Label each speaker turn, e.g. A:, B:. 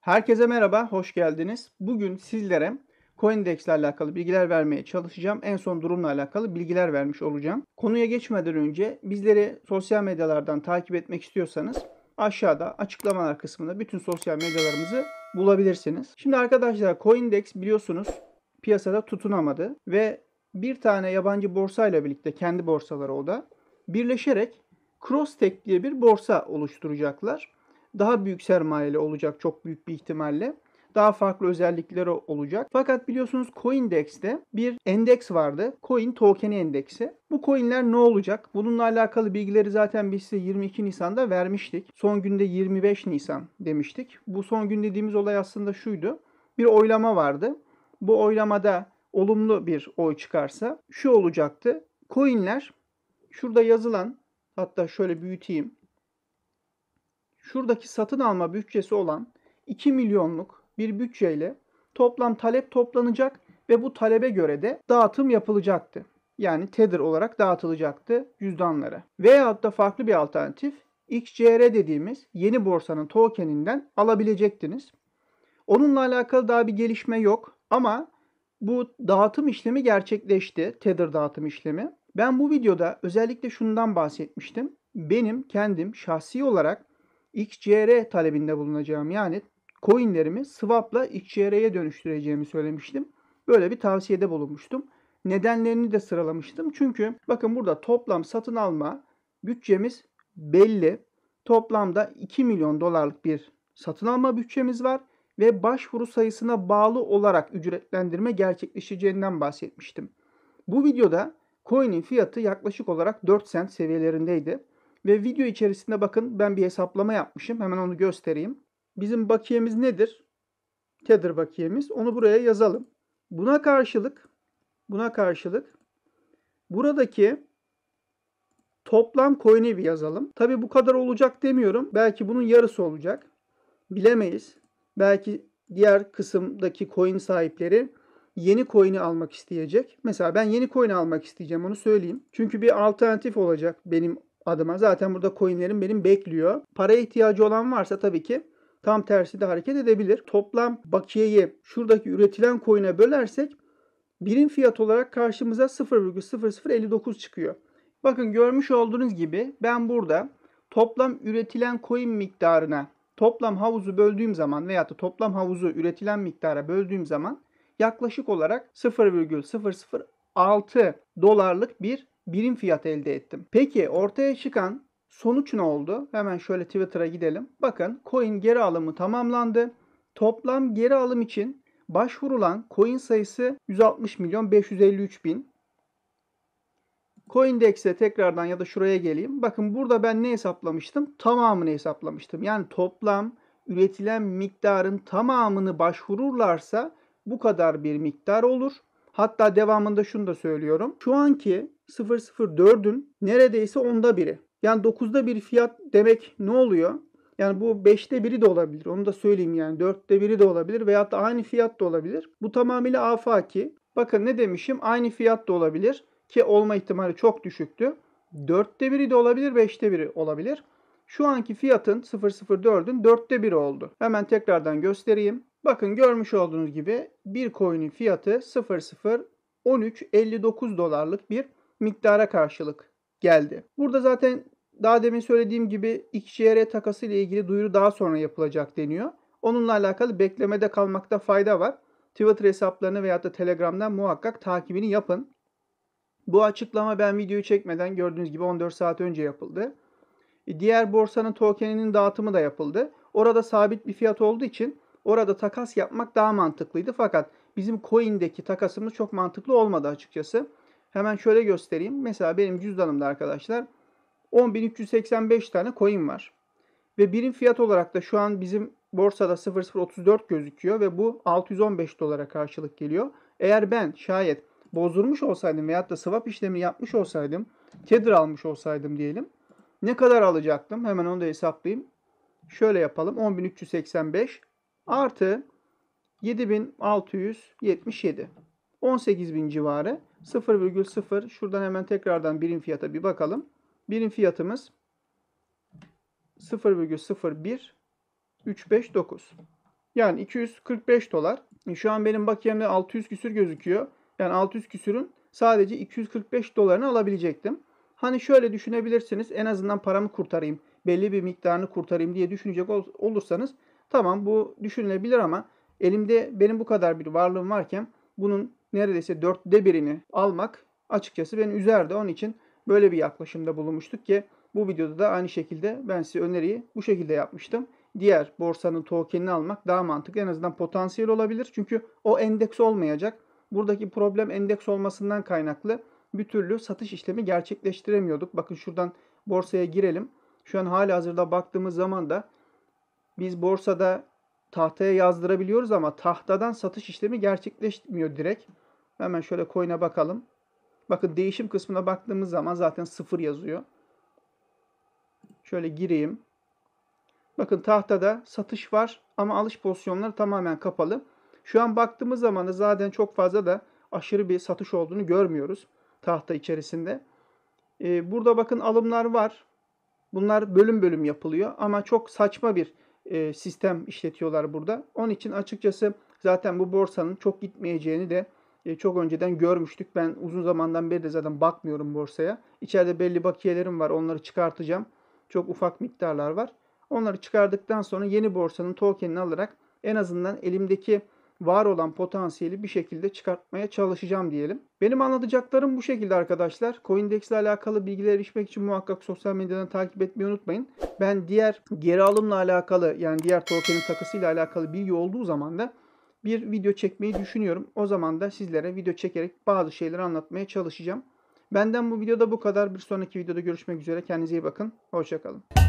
A: Herkese merhaba, hoş geldiniz. Bugün sizlere CoinDex ile alakalı bilgiler vermeye çalışacağım. En son durumla alakalı bilgiler vermiş olacağım. Konuya geçmeden önce bizleri sosyal medyalardan takip etmek istiyorsanız aşağıda açıklamalar kısmında bütün sosyal medyalarımızı bulabilirsiniz. Şimdi arkadaşlar Coindex biliyorsunuz piyasada tutunamadı ve bir tane yabancı borsayla birlikte kendi borsaları o da birleşerek Crosstech diye bir borsa oluşturacaklar. Daha büyük sermayeli olacak çok büyük bir ihtimalle daha farklı özellikleri olacak. Fakat biliyorsunuz CoinDex'te bir endeks vardı. Coin token endeksi. Bu coinler ne olacak? Bununla alakalı bilgileri zaten biz size 22 Nisan'da vermiştik. Son günde 25 Nisan demiştik. Bu son gün dediğimiz olay aslında şuydu. Bir oylama vardı. Bu oylamada olumlu bir oy çıkarsa şu olacaktı. Coinler şurada yazılan hatta şöyle büyüteyim. Şuradaki satın alma bütçesi olan 2 milyonluk bir bütçeyle toplam talep toplanacak ve bu talebe göre de dağıtım yapılacaktı. Yani tether olarak dağıtılacaktı cüzdanlara. Veyahut da farklı bir alternatif XCR dediğimiz yeni borsanın tokeninden alabilecektiniz. Onunla alakalı daha bir gelişme yok ama bu dağıtım işlemi gerçekleşti. Tether dağıtım işlemi. Ben bu videoda özellikle şundan bahsetmiştim. Benim kendim şahsi olarak XCR talebinde bulunacağım. Yani coinlerimi swap'la XR'ye dönüştüreceğimi söylemiştim. Böyle bir tavsiyede bulunmuştum. Nedenlerini de sıralamıştım. Çünkü bakın burada toplam satın alma bütçemiz belli. Toplamda 2 milyon dolarlık bir satın alma bütçemiz var ve başvuru sayısına bağlı olarak ücretlendirme gerçekleşeceğinden bahsetmiştim. Bu videoda coin'in fiyatı yaklaşık olarak 4 sent seviyelerindeydi. Ve video içerisinde bakın ben bir hesaplama yapmışım. Hemen onu göstereyim. Bizim bakiyemiz nedir? Tether bakiyemiz. Onu buraya yazalım. Buna karşılık buna karşılık buradaki toplam coin'i bir yazalım. Tabi bu kadar olacak demiyorum. Belki bunun yarısı olacak. Bilemeyiz. Belki diğer kısımdaki coin sahipleri yeni coin'i almak isteyecek. Mesela ben yeni coin almak isteyeceğim onu söyleyeyim. Çünkü bir alternatif olacak benim adıma. Zaten burada coinlerim benim bekliyor. Para ihtiyacı olan varsa tabii ki Tam tersi de hareket edebilir. Toplam bakiyeyi şuradaki üretilen coin'e bölersek birim fiyat olarak karşımıza 0,0059 çıkıyor. Bakın görmüş olduğunuz gibi ben burada toplam üretilen coin miktarına toplam havuzu böldüğüm zaman veya da toplam havuzu üretilen miktara böldüğüm zaman yaklaşık olarak 0,006 dolarlık bir birim fiyat elde ettim. Peki ortaya çıkan Sonuç ne oldu? Hemen şöyle Twitter'a gidelim. Bakın coin geri alımı tamamlandı. Toplam geri alım için başvurulan coin sayısı 160 milyon 553 bin. Coindex'e tekrardan ya da şuraya geleyim. Bakın burada ben ne hesaplamıştım? Tamamını hesaplamıştım. Yani toplam üretilen miktarın tamamını başvururlarsa bu kadar bir miktar olur. Hatta devamında şunu da söylüyorum. Şu anki 004'ün neredeyse onda biri. Yani 9'da bir fiyat demek ne oluyor? Yani bu 5'te biri de olabilir. Onu da söyleyeyim yani 4'te biri de olabilir veyahut da aynı fiyat da olabilir. Bu tamamıyla afaki. Bakın ne demişim? Aynı fiyat da olabilir ki olma ihtimali çok düşüktü. 4'te biri de olabilir, 5'te biri olabilir. Şu anki fiyatın 004'ün 4'te biri oldu. Hemen tekrardan göstereyim. Bakın görmüş olduğunuz gibi bir coin'in fiyatı 00 59 dolarlık bir miktara karşılık geldi. Burada zaten daha demin söylediğim gibi XJR takası ile ilgili duyuru daha sonra yapılacak deniyor. Onunla alakalı beklemede kalmakta fayda var. Twitter hesaplarını veyahut da Telegram'dan muhakkak takibini yapın. Bu açıklama ben videoyu çekmeden gördüğünüz gibi 14 saat önce yapıldı. E, diğer borsanın tokeninin dağıtımı da yapıldı. Orada sabit bir fiyat olduğu için orada takas yapmak daha mantıklıydı. Fakat bizim coin'deki takasımız çok mantıklı olmadı açıkçası. Hemen şöyle göstereyim. Mesela benim cüzdanımda arkadaşlar 10.385 tane coin var. Ve birim fiyat olarak da şu an bizim borsada 0034 gözüküyor ve bu 615 dolara karşılık geliyor. Eğer ben şayet bozdurmuş olsaydım veyahut da swap işlemi yapmış olsaydım, Tether almış olsaydım diyelim. Ne kadar alacaktım? Hemen onu da hesaplayayım. Şöyle yapalım. 10.385 artı 7.677. 18 bin civarı 0,0 şuradan hemen tekrardan birim fiyata bir bakalım. Birim fiyatımız 0,01359. Yani 245 dolar. E, şu an benim bakiyemde 600 küsür gözüküyor. Yani 600 küsürün sadece 245 dolarını alabilecektim. Hani şöyle düşünebilirsiniz en azından paramı kurtarayım, belli bir miktarını kurtarayım diye düşünecek ol olursanız tamam bu düşünülebilir ama elimde benim bu kadar bir varlığım varken bunun neredeyse dörtte birini almak açıkçası beni üzerdi. Onun için böyle bir yaklaşımda bulunmuştuk ki bu videoda da aynı şekilde ben size öneriyi bu şekilde yapmıştım. Diğer borsanın tokenini almak daha mantıklı. En azından potansiyel olabilir. Çünkü o endeks olmayacak. Buradaki problem endeks olmasından kaynaklı bir türlü satış işlemi gerçekleştiremiyorduk. Bakın şuradan borsaya girelim. Şu an hala hazırda baktığımız zaman da biz borsada tahtaya yazdırabiliyoruz ama tahtadan satış işlemi gerçekleşmiyor direkt. Hemen şöyle coin'e bakalım. Bakın değişim kısmına baktığımız zaman zaten sıfır yazıyor. Şöyle gireyim. Bakın tahtada satış var ama alış pozisyonları tamamen kapalı. Şu an baktığımız zaman da zaten çok fazla da aşırı bir satış olduğunu görmüyoruz tahta içerisinde. Ee, burada bakın alımlar var. Bunlar bölüm bölüm yapılıyor ama çok saçma bir e, sistem işletiyorlar burada. Onun için açıkçası zaten bu borsanın çok gitmeyeceğini de e, çok önceden görmüştük. Ben uzun zamandan beri de zaten bakmıyorum borsaya. İçeride belli bakiyelerim var. Onları çıkartacağım. Çok ufak miktarlar var. Onları çıkardıktan sonra yeni borsanın tokenini alarak en azından elimdeki var olan potansiyeli bir şekilde çıkartmaya çalışacağım diyelim. Benim anlatacaklarım bu şekilde arkadaşlar. Coindex ile alakalı bilgiler erişmek için muhakkak sosyal medyadan takip etmeyi unutmayın. Ben diğer geri alımla alakalı yani diğer tokenin takısıyla alakalı bilgi olduğu zaman da bir video çekmeyi düşünüyorum. O zaman da sizlere video çekerek bazı şeyleri anlatmaya çalışacağım. Benden bu videoda bu kadar. Bir sonraki videoda görüşmek üzere. Kendinize iyi bakın. Hoşçakalın.